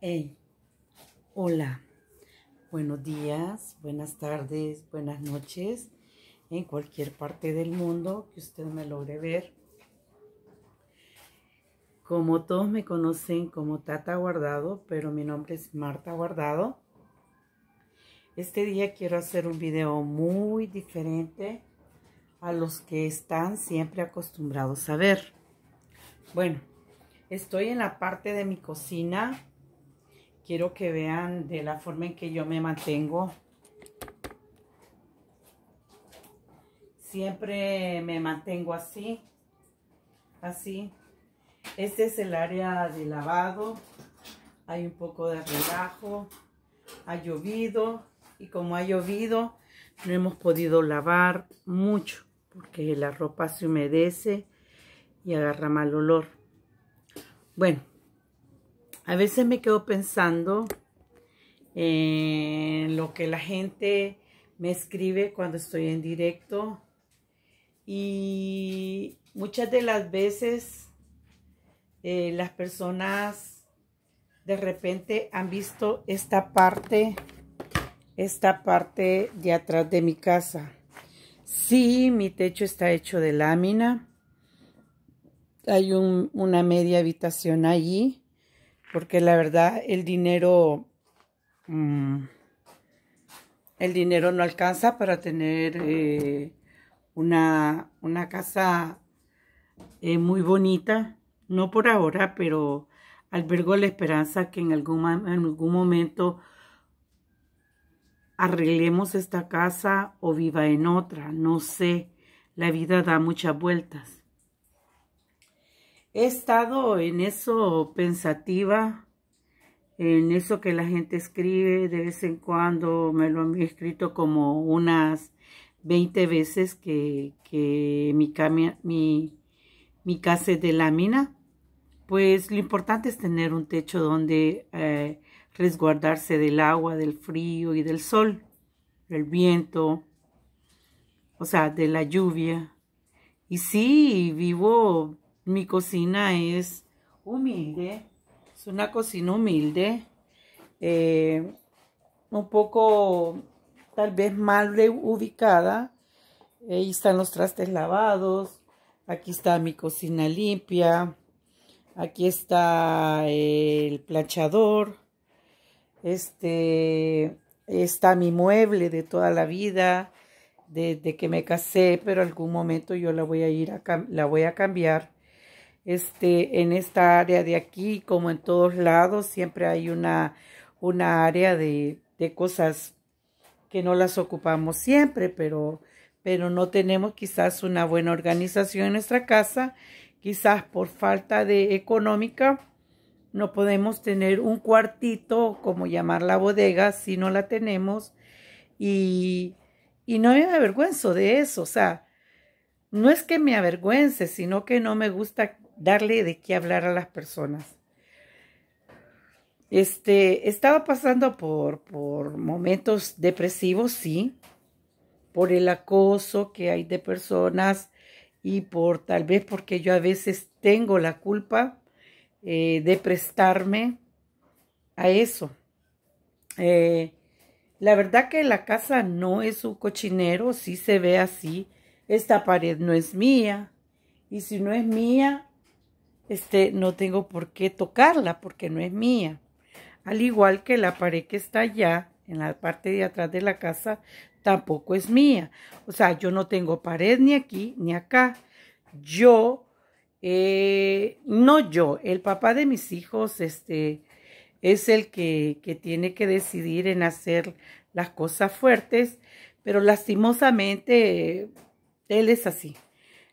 Hey, hola, buenos días, buenas tardes, buenas noches, en cualquier parte del mundo que usted me logre ver. Como todos me conocen como Tata Guardado, pero mi nombre es Marta Guardado. Este día quiero hacer un video muy diferente a los que están siempre acostumbrados a ver. Bueno, estoy en la parte de mi cocina quiero que vean de la forma en que yo me mantengo. Siempre me mantengo así, así. Este es el área de lavado. Hay un poco de relajo. Ha llovido y como ha llovido no hemos podido lavar mucho porque la ropa se humedece y agarra mal olor. Bueno, a veces me quedo pensando en lo que la gente me escribe cuando estoy en directo y muchas de las veces eh, las personas de repente han visto esta parte, esta parte de atrás de mi casa. Sí, mi techo está hecho de lámina. Hay una media habitación allí porque la verdad el dinero, mm, el dinero no alcanza para tener eh, una, casa eh, muy bonita, no por ahora, pero albergo la esperanza que en algún, en algún momento arreglemos esta casa o viva en otra, no sé, la vida da muchas vueltas he estado en eso pensativa, en eso que la gente escribe, de vez en cuando me lo han escrito como unas 20 veces que, que mi, casa es de lámina, pues lo importante es tener un techo donde eh, resguardarse del agua, del frío y del sol, del viento, o sea, de la lluvia. Y sí, vivo mi cocina es humilde, es una cocina humilde, eh, un poco tal vez mal ubicada. Ahí están los trastes lavados, aquí está mi cocina limpia, aquí está el planchador, este está mi mueble de toda la vida, desde que me casé, pero algún momento yo la voy a ir la voy a cambiar este, en esta área de aquí, como en todos lados, siempre hay una, una área de, cosas que no las ocupamos siempre, pero, pero no tenemos quizás una buena organización en nuestra casa, quizás por falta de económica, no podemos tener un cuartito, como llamar la bodega, si no la tenemos. Y, y no me avergüenzo de eso, o sea, no es que me avergüence, sino que no me gusta darle de qué hablar a las personas. Este, estaba pasando por, momentos depresivos, sí, por el acoso que hay de personas y por tal vez porque yo a veces tengo la culpa eh, de prestarme a eso. Eh, la verdad que la casa no es un cochinero, si se ve así. Esta pared no es mía. Y si no es mía, este, no tengo por qué tocarla porque no es mía. Al igual que la pared que está allá, en la parte de atrás de la casa, tampoco es mía. O sea, yo no tengo pared ni aquí ni acá. Yo, eh, no yo, el papá de mis hijos, este, es el que, que tiene que decidir en hacer las cosas fuertes, pero lastimosamente, él es así.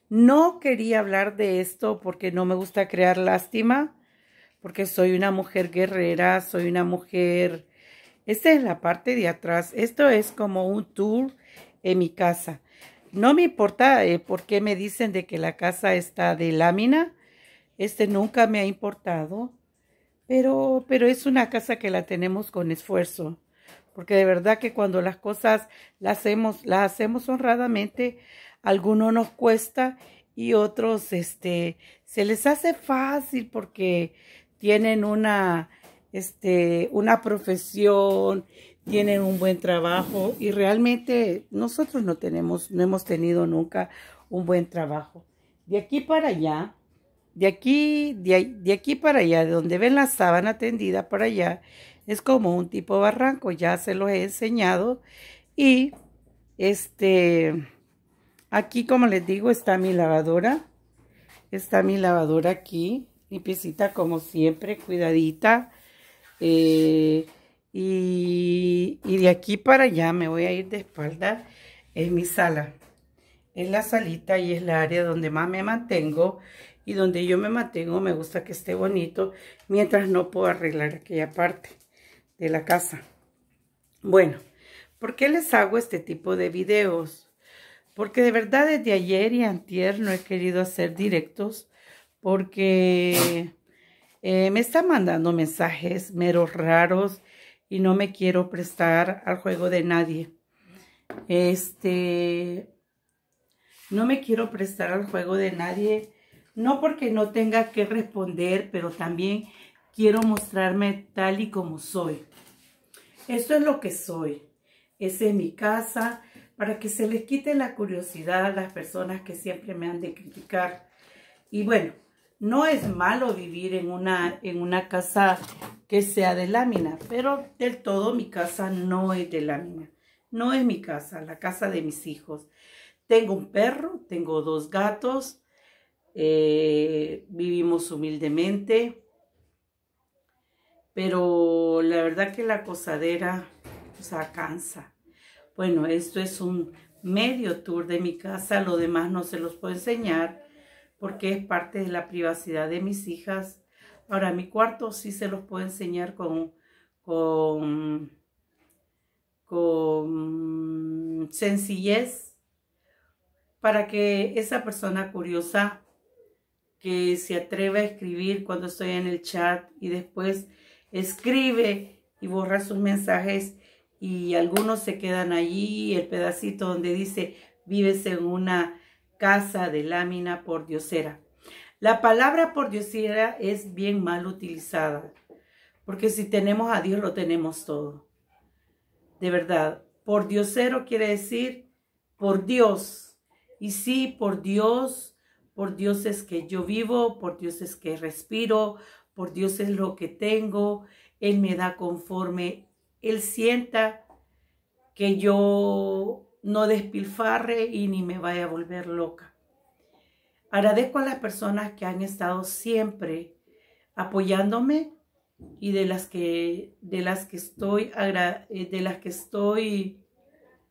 No quería hablar de esto porque no me gusta crear lástima, porque soy una mujer guerrera, soy una mujer... Esta es la parte de atrás. Esto es como un tour en mi casa. No me importa eh, por qué me dicen de que la casa está de lámina. Este nunca me ha importado. Pero, pero es una casa que la tenemos con esfuerzo. Porque de verdad que cuando las cosas las hacemos, las hacemos honradamente, algunos nos cuesta y otros este, se les hace fácil porque tienen una, este, una profesión, tienen un buen trabajo y realmente nosotros no tenemos, no hemos tenido nunca un buen trabajo. De aquí para allá, de aquí, de, de aquí para allá, de donde ven la sábana tendida para allá, es como un tipo barranco, ya se los he enseñado y este Aquí, como les digo, está mi lavadora. Está mi lavadora aquí, limpiecita como siempre, cuidadita. Eh, y, y, de aquí para allá me voy a ir de espalda. Es mi sala. Es la salita y es la área donde más me mantengo. Y donde yo me mantengo me gusta que esté bonito. Mientras no puedo arreglar aquella parte de la casa. Bueno, ¿por qué les hago este tipo de videos? porque de verdad desde ayer y antier no he querido hacer directos, porque eh, me están mandando mensajes meros raros y no me quiero prestar al juego de nadie. Este, no me quiero prestar al juego de nadie, no porque no tenga que responder, pero también quiero mostrarme tal y como soy. Eso es lo que soy. Es mi casa, para que se les quite la curiosidad a las personas que siempre me han de criticar. Y bueno, no es malo vivir en una, en una casa que sea de lámina, pero del todo mi casa no es de lámina. No es mi casa, la casa de mis hijos. Tengo un perro, tengo dos gatos, eh, vivimos humildemente, pero la verdad que la cosadera, o sea, cansa bueno, esto es un medio tour de mi casa, lo demás no se los puedo enseñar porque es parte de la privacidad de mis hijas. Ahora, mi cuarto sí se los puedo enseñar con, con, sencillez para que esa persona curiosa que se atreve a escribir cuando estoy en el chat y después escribe y borra sus mensajes y algunos se quedan allí, el pedacito donde dice, vives en una casa de lámina por diosera. La palabra por diosera es bien mal utilizada, porque si tenemos a Dios lo tenemos todo. De verdad, por diosero quiere decir por Dios. Y sí, por Dios, por Dios es que yo vivo, por Dios es que respiro, por Dios es lo que tengo, Él me da conforme él sienta que yo no despilfarre y ni me vaya a volver loca. Agradezco a las personas que han estado siempre apoyándome y de las que, de las que, estoy, eh, de las que estoy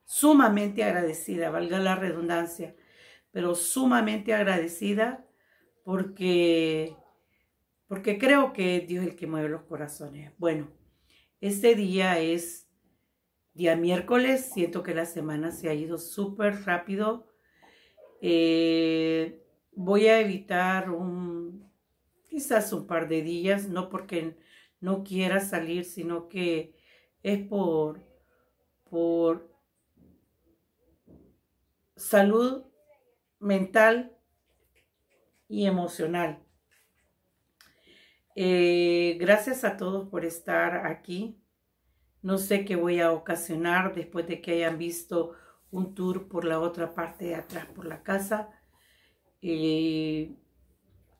sumamente agradecida, valga la redundancia, pero sumamente agradecida porque porque creo que Dios es el que mueve los corazones. Bueno, este día es día miércoles. Siento que la semana se ha ido súper rápido. Eh, voy a evitar un, quizás un par de días, no porque no quiera salir, sino que es por, por salud mental y emocional. Eh, gracias a todos por estar aquí. No sé qué voy a ocasionar después de que hayan visto un tour por la otra parte de atrás, por la casa. Eh,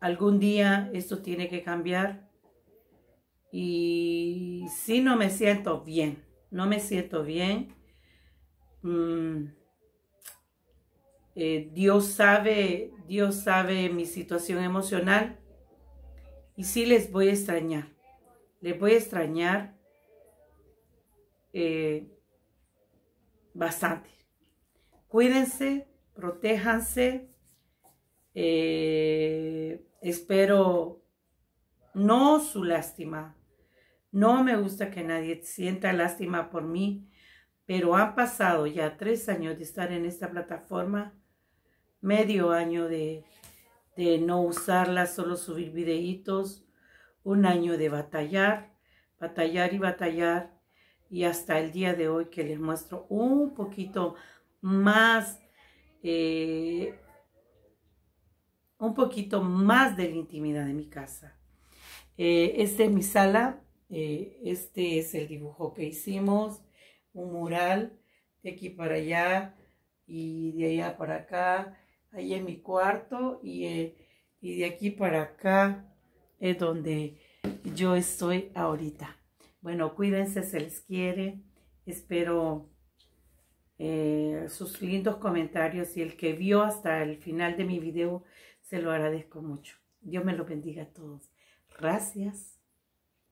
algún día esto tiene que cambiar. Y sí, no me siento bien. No me siento bien. Mm, eh, Dios sabe, Dios sabe mi situación emocional. Y sí les voy a extrañar. Les voy a extrañar eh, bastante. Cuídense, protéjanse. Eh, espero no su lástima. No me gusta que nadie sienta lástima por mí, pero han pasado ya tres años de estar en esta plataforma, medio año de, de no usarla, solo subir videitos, un año de batallar, batallar y batallar y hasta el día de hoy que les muestro un poquito más, eh, un poquito más de la intimidad de mi casa. Eh, esta es mi sala, eh, este es el dibujo que hicimos, un mural de aquí para allá y de allá para acá. Ahí es mi cuarto y, y de aquí para acá es donde yo estoy ahorita. Bueno, cuídense, se les quiere. Espero eh, sus lindos comentarios y el que vio hasta el final de mi video, se lo agradezco mucho. Dios me lo bendiga a todos. Gracias.